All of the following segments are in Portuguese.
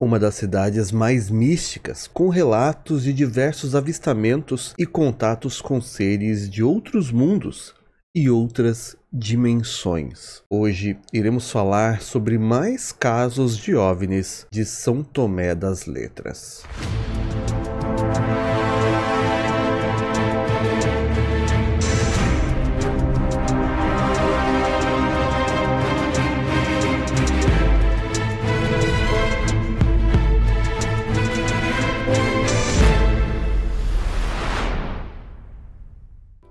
uma das cidades mais místicas, com relatos de diversos avistamentos e contatos com seres de outros mundos e outras dimensões. Hoje iremos falar sobre mais casos de OVNIs de São Tomé das Letras.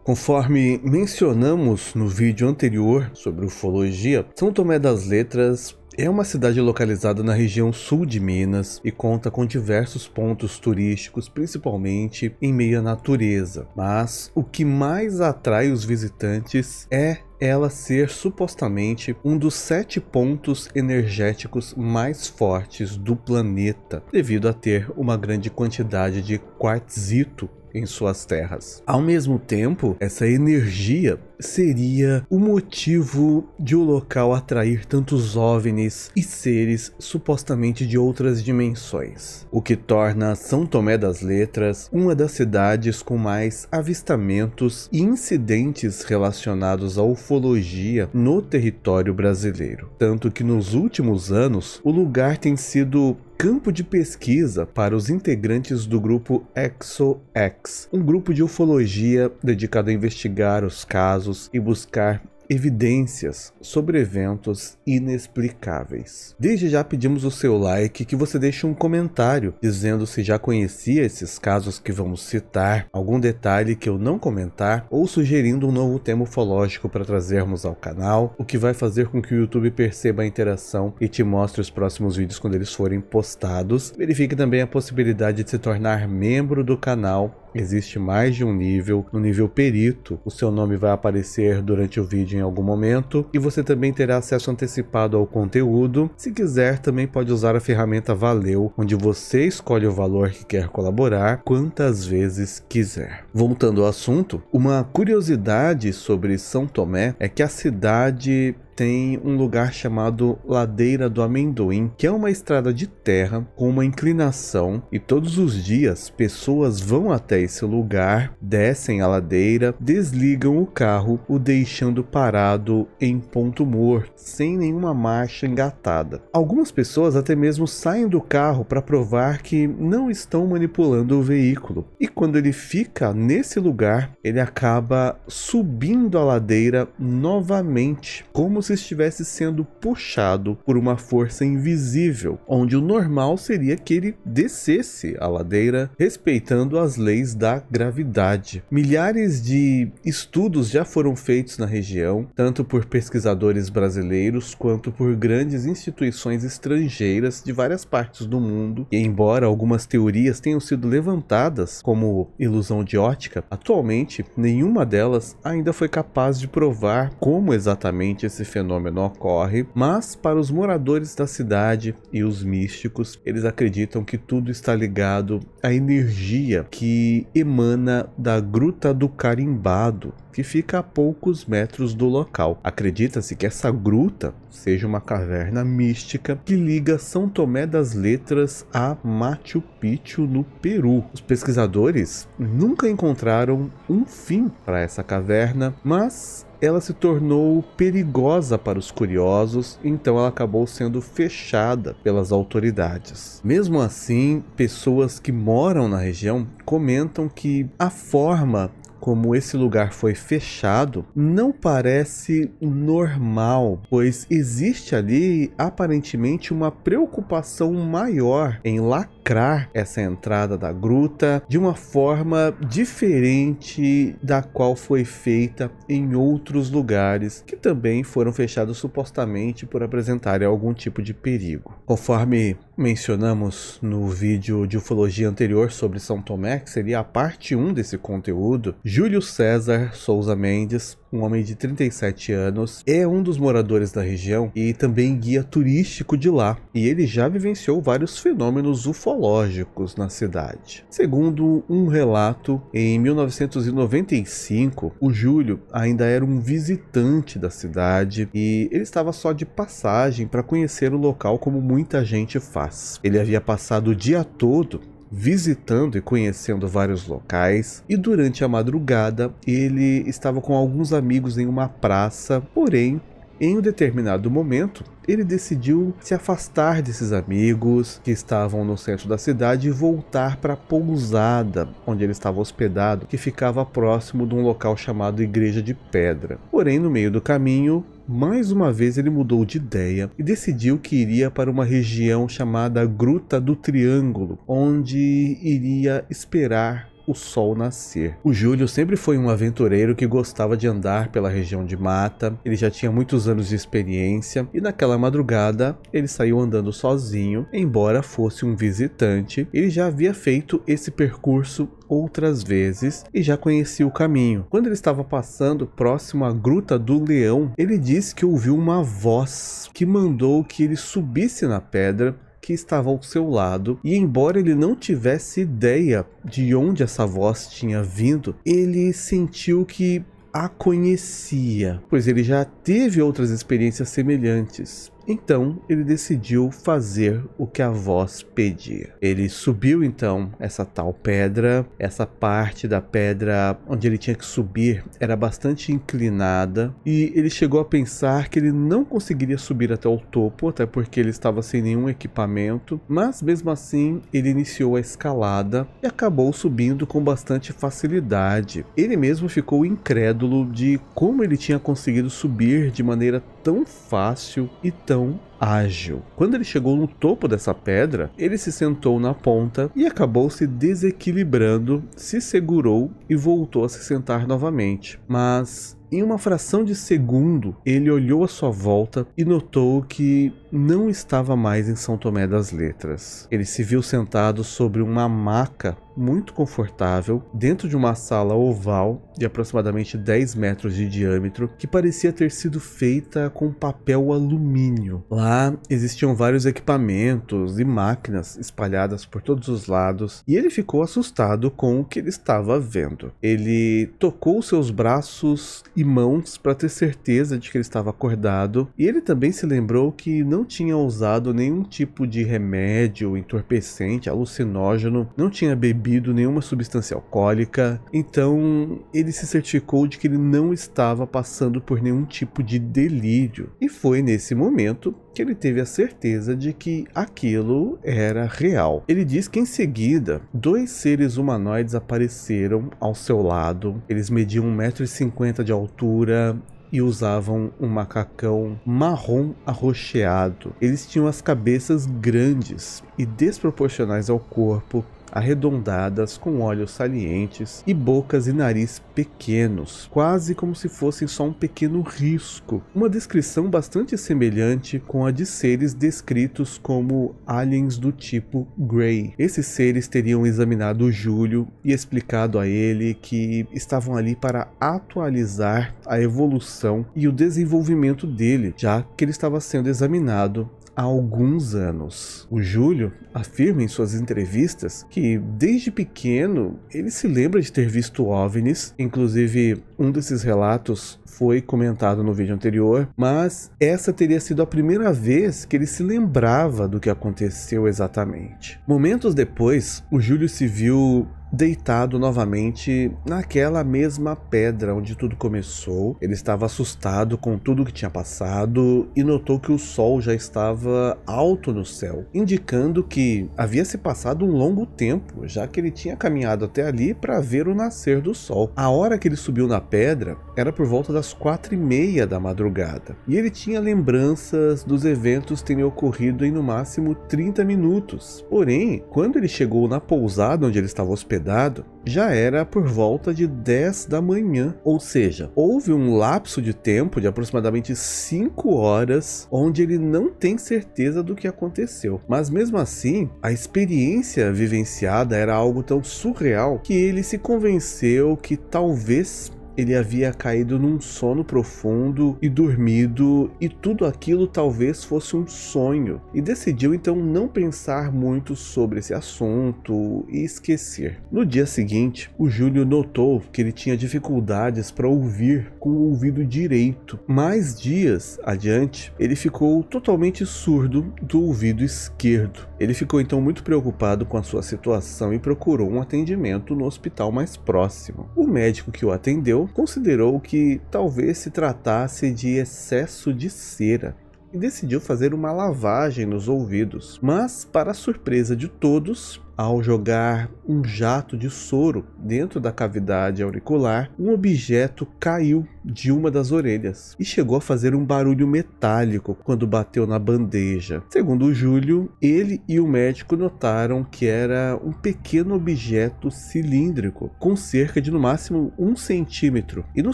Conforme mencionamos no vídeo anterior sobre ufologia, São Tomé das Letras é uma cidade localizada na região sul de Minas e conta com diversos pontos turísticos, principalmente em meio à natureza. Mas o que mais atrai os visitantes é ela ser supostamente um dos sete pontos energéticos mais fortes do planeta, devido a ter uma grande quantidade de quartzito, em suas terras. Ao mesmo tempo, essa energia seria o motivo de o local atrair tantos OVNIs e seres supostamente de outras dimensões, o que torna São Tomé das Letras uma das cidades com mais avistamentos e incidentes relacionados à ufologia no território brasileiro. Tanto que nos últimos anos, o lugar tem sido campo de pesquisa para os integrantes do grupo ExoX, um grupo de ufologia dedicado a investigar os casos e buscar evidências sobre eventos inexplicáveis. Desde já pedimos o seu like, que você deixe um comentário dizendo se já conhecia esses casos que vamos citar, algum detalhe que eu não comentar ou sugerindo um novo tema ufológico para trazermos ao canal, o que vai fazer com que o YouTube perceba a interação e te mostre os próximos vídeos quando eles forem postados. Verifique também a possibilidade de se tornar membro do canal Existe mais de um nível. No nível perito, o seu nome vai aparecer durante o vídeo em algum momento e você também terá acesso antecipado ao conteúdo. Se quiser, também pode usar a ferramenta Valeu, onde você escolhe o valor que quer colaborar quantas vezes quiser. Voltando ao assunto, uma curiosidade sobre São Tomé é que a cidade tem um lugar chamado Ladeira do Amendoim, que é uma estrada de terra com uma inclinação e todos os dias pessoas vão até esse lugar, descem a ladeira, desligam o carro, o deixando parado em ponto morto, sem nenhuma marcha engatada. Algumas pessoas até mesmo saem do carro para provar que não estão manipulando o veículo. E quando ele fica nesse lugar, ele acaba subindo a ladeira novamente, como se estivesse sendo puxado por uma força invisível, onde o normal seria que ele descesse a ladeira respeitando as leis da gravidade. Milhares de estudos já foram feitos na região, tanto por pesquisadores brasileiros quanto por grandes instituições estrangeiras de várias partes do mundo, e embora algumas teorias tenham sido levantadas como ilusão de ótica, atualmente nenhuma delas ainda foi capaz de provar como exatamente esse fenômeno fenômeno ocorre, mas para os moradores da cidade e os místicos, eles acreditam que tudo está ligado à energia que emana da Gruta do Carimbado, que fica a poucos metros do local. Acredita-se que essa gruta seja uma caverna mística que liga São Tomé das Letras a Machu Picchu, no Peru. Os pesquisadores nunca encontraram um fim para essa caverna, mas ela se tornou perigosa para os curiosos, então ela acabou sendo fechada pelas autoridades. Mesmo assim, pessoas que moram na região comentam que a forma como esse lugar foi fechado não parece normal, pois existe ali aparentemente uma preocupação maior em lacrar lacrar essa entrada da gruta de uma forma diferente da qual foi feita em outros lugares que também foram fechados supostamente por apresentarem algum tipo de perigo. Conforme mencionamos no vídeo de ufologia anterior sobre São Tomé, que seria a parte 1 desse conteúdo, Júlio César Souza Mendes um homem de 37 anos, é um dos moradores da região e também guia turístico de lá, e ele já vivenciou vários fenômenos ufológicos na cidade. Segundo um relato, em 1995, o Júlio ainda era um visitante da cidade e ele estava só de passagem para conhecer o local como muita gente faz. Ele havia passado o dia todo visitando e conhecendo vários locais, e durante a madrugada ele estava com alguns amigos em uma praça, porém em um determinado momento, ele decidiu se afastar desses amigos que estavam no centro da cidade e voltar para a pousada onde ele estava hospedado, que ficava próximo de um local chamado Igreja de Pedra. Porém, no meio do caminho, mais uma vez ele mudou de ideia e decidiu que iria para uma região chamada Gruta do Triângulo, onde iria esperar o sol nascer. O Júlio sempre foi um aventureiro que gostava de andar pela região de mata, ele já tinha muitos anos de experiência e naquela madrugada ele saiu andando sozinho, embora fosse um visitante, ele já havia feito esse percurso outras vezes e já conhecia o caminho. Quando ele estava passando próximo à Gruta do Leão, ele disse que ouviu uma voz que mandou que ele subisse na pedra que estava ao seu lado, e embora ele não tivesse ideia de onde essa voz tinha vindo, ele sentiu que a conhecia, pois ele já teve outras experiências semelhantes. Então ele decidiu fazer o que a voz pedia. Ele subiu então essa tal pedra, essa parte da pedra onde ele tinha que subir era bastante inclinada e ele chegou a pensar que ele não conseguiria subir até o topo, até porque ele estava sem nenhum equipamento, mas mesmo assim ele iniciou a escalada e acabou subindo com bastante facilidade. Ele mesmo ficou incrédulo de como ele tinha conseguido subir de maneira tão fácil e tão ágil. Quando ele chegou no topo dessa pedra, ele se sentou na ponta e acabou se desequilibrando, se segurou e voltou a se sentar novamente. Mas em uma fração de segundo, ele olhou à sua volta e notou que não estava mais em São Tomé das Letras. Ele se viu sentado sobre uma maca muito confortável, dentro de uma sala oval de aproximadamente 10 metros de diâmetro, que parecia ter sido feita com papel alumínio. Lá existiam vários equipamentos e máquinas espalhadas por todos os lados, e ele ficou assustado com o que ele estava vendo. Ele tocou seus braços e mãos para ter certeza de que ele estava acordado, e ele também se lembrou que não tinha usado nenhum tipo de remédio entorpecente, alucinógeno, não tinha bebido bebido nenhuma substância alcoólica, então ele se certificou de que ele não estava passando por nenhum tipo de delírio. E foi nesse momento que ele teve a certeza de que aquilo era real. Ele diz que em seguida, dois seres humanoides apareceram ao seu lado. Eles mediam 1,50m de altura, e usavam um macacão marrom arroxeado. Eles tinham as cabeças grandes e desproporcionais ao corpo, arredondadas com olhos salientes e bocas e nariz pequenos, quase como se fossem só um pequeno risco. Uma descrição bastante semelhante com a de seres descritos como aliens do tipo Grey. Esses seres teriam examinado Júlio e explicado a ele que estavam ali para atualizar a evolução e o desenvolvimento dele, já que ele estava sendo examinado há alguns anos. O Júlio afirma em suas entrevistas que desde pequeno ele se lembra de ter visto OVNIs, inclusive um desses relatos foi comentado no vídeo anterior, mas essa teria sido a primeira vez que ele se lembrava do que aconteceu exatamente. Momentos depois, o Júlio se viu deitado novamente naquela mesma pedra onde tudo começou. Ele estava assustado com tudo que tinha passado e notou que o sol já estava alto no céu, indicando que havia se passado um longo tempo, já que ele tinha caminhado até ali para ver o nascer do sol. A hora que ele subiu na pedra era por volta das quatro e meia da madrugada e ele tinha lembranças dos eventos terem ocorrido em no máximo 30 minutos. Porém, quando ele chegou na pousada onde ele estava hospedado hospedado já era por volta de 10 da manhã, ou seja, houve um lapso de tempo de aproximadamente 5 horas onde ele não tem certeza do que aconteceu. Mas mesmo assim, a experiência vivenciada era algo tão surreal que ele se convenceu que talvez ele havia caído num sono profundo e dormido, e tudo aquilo talvez fosse um sonho, e decidiu então não pensar muito sobre esse assunto e esquecer. No dia seguinte, o Júlio notou que ele tinha dificuldades para ouvir com o ouvido direito. Mais dias adiante, ele ficou totalmente surdo do ouvido esquerdo. Ele ficou então muito preocupado com a sua situação e procurou um atendimento no hospital mais próximo. O médico que o atendeu considerou que talvez se tratasse de excesso de cera e decidiu fazer uma lavagem nos ouvidos. Mas, para surpresa de todos, ao jogar um jato de soro dentro da cavidade auricular, um objeto caiu de uma das orelhas e chegou a fazer um barulho metálico quando bateu na bandeja. Segundo o Júlio, ele e o médico notaram que era um pequeno objeto cilíndrico com cerca de no máximo um centímetro e no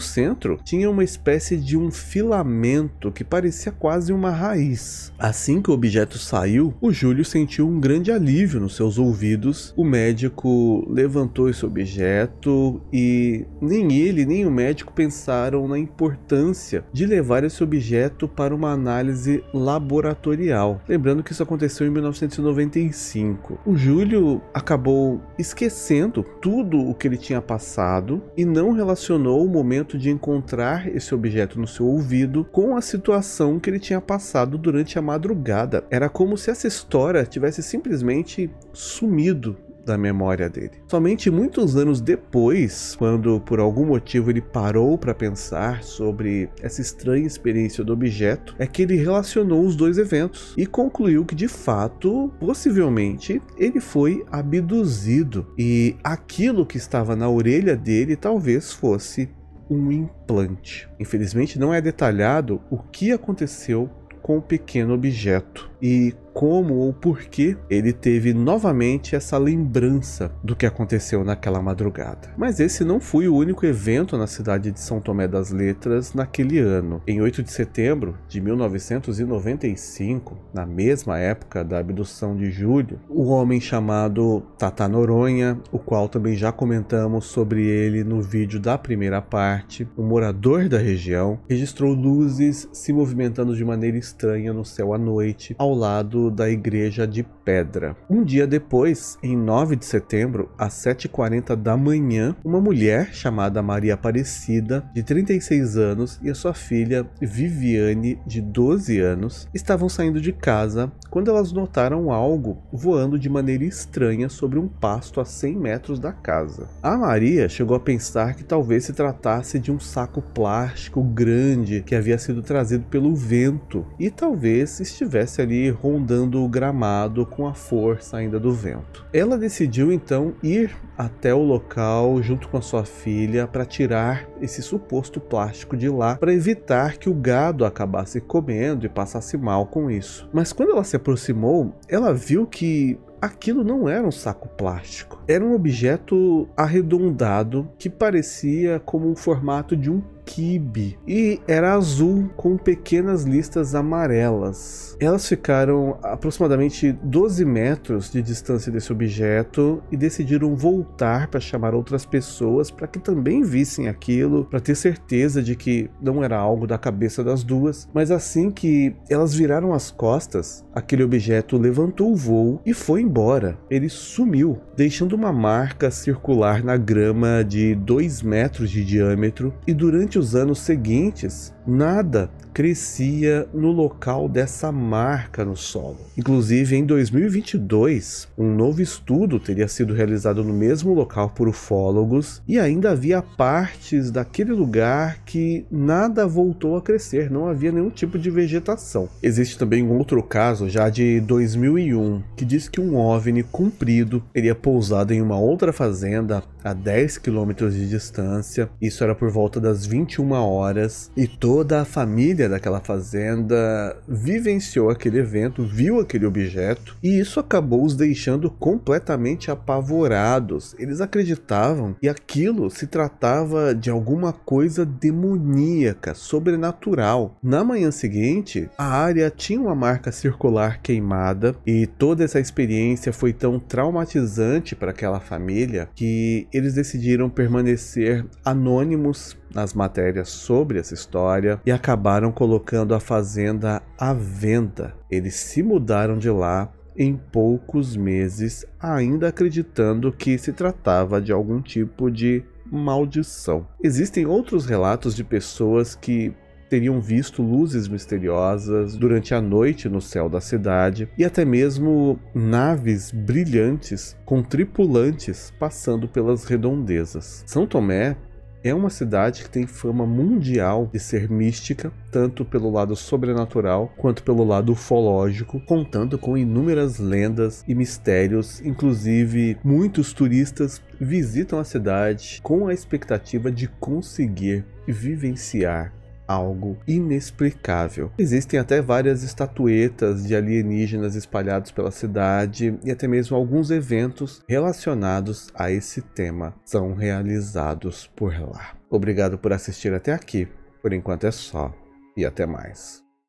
centro tinha uma espécie de um filamento que parecia quase uma raiz. Assim que o objeto saiu, o Júlio sentiu um grande alívio nos seus ouvidos. O médico levantou esse objeto e nem ele nem o médico pensaram na importância de levar esse objeto para uma análise laboratorial. Lembrando que isso aconteceu em 1995. O Júlio acabou esquecendo tudo o que ele tinha passado e não relacionou o momento de encontrar esse objeto no seu ouvido com a situação que ele tinha passado durante a madrugada. Era como se essa história tivesse simplesmente sumido da memória dele. Somente muitos anos depois, quando por algum motivo ele parou para pensar sobre essa estranha experiência do objeto, é que ele relacionou os dois eventos e concluiu que de fato, possivelmente, ele foi abduzido e aquilo que estava na orelha dele talvez fosse um implante. Infelizmente, não é detalhado o que aconteceu com o pequeno objeto e como ou por que ele teve novamente essa lembrança do que aconteceu naquela madrugada. Mas esse não foi o único evento na cidade de São Tomé das Letras naquele ano. Em 8 de setembro de 1995, na mesma época da abdução de Júlio, o um homem chamado Tata Noronha, o qual também já comentamos sobre ele no vídeo da primeira parte, um morador da região, registrou luzes se movimentando de maneira estranha no céu à noite ao lado da igreja de pedra. Um dia depois, em 9 de setembro, às 7h40 da manhã, uma mulher chamada Maria Aparecida, de 36 anos, e a sua filha Viviane, de 12 anos, estavam saindo de casa quando elas notaram algo voando de maneira estranha sobre um pasto a 100 metros da casa. A Maria chegou a pensar que talvez se tratasse de um saco plástico grande que havia sido trazido pelo vento e talvez estivesse ali rondando o gramado com a força ainda do vento. Ela decidiu então ir até o local junto com a sua filha para tirar esse suposto plástico de lá para evitar que o gado acabasse comendo e passasse mal com isso. Mas quando ela se aproximou, ela viu que aquilo não era um saco plástico. Era um objeto arredondado que parecia como o um formato de um Kibe e era azul com pequenas listas amarelas. Elas ficaram a aproximadamente 12 metros de distância desse objeto e decidiram voltar para chamar outras pessoas para que também vissem aquilo, para ter certeza de que não era algo da cabeça das duas. Mas assim que elas viraram as costas, aquele objeto levantou o voo e foi embora. Ele sumiu, deixando uma marca circular na grama de 2 metros de diâmetro e durante durante os anos seguintes, Nada crescia no local dessa marca no solo. Inclusive, em 2022, um novo estudo teria sido realizado no mesmo local por ufólogos e ainda havia partes daquele lugar que nada voltou a crescer, não havia nenhum tipo de vegetação. Existe também um outro caso já de 2001 que diz que um OVNI comprido teria pousado em uma outra fazenda a 10 quilômetros de distância. Isso era por volta das 21 horas e todo toda a família daquela fazenda vivenciou aquele evento, viu aquele objeto e isso acabou os deixando completamente apavorados. Eles acreditavam que aquilo se tratava de alguma coisa demoníaca, sobrenatural. Na manhã seguinte, a área tinha uma marca circular queimada e toda essa experiência foi tão traumatizante para aquela família que eles decidiram permanecer anônimos nas matérias sobre essa história e acabaram colocando a fazenda à venda. Eles se mudaram de lá em poucos meses, ainda acreditando que se tratava de algum tipo de maldição. Existem outros relatos de pessoas que teriam visto luzes misteriosas durante a noite no céu da cidade e até mesmo naves brilhantes com tripulantes passando pelas redondezas. São Tomé é uma cidade que tem fama mundial de ser mística, tanto pelo lado sobrenatural quanto pelo lado ufológico, contando com inúmeras lendas e mistérios, inclusive muitos turistas visitam a cidade com a expectativa de conseguir vivenciar algo inexplicável. Existem até várias estatuetas de alienígenas espalhados pela cidade e até mesmo alguns eventos relacionados a esse tema são realizados por lá. Obrigado por assistir até aqui. Por enquanto é só e até mais.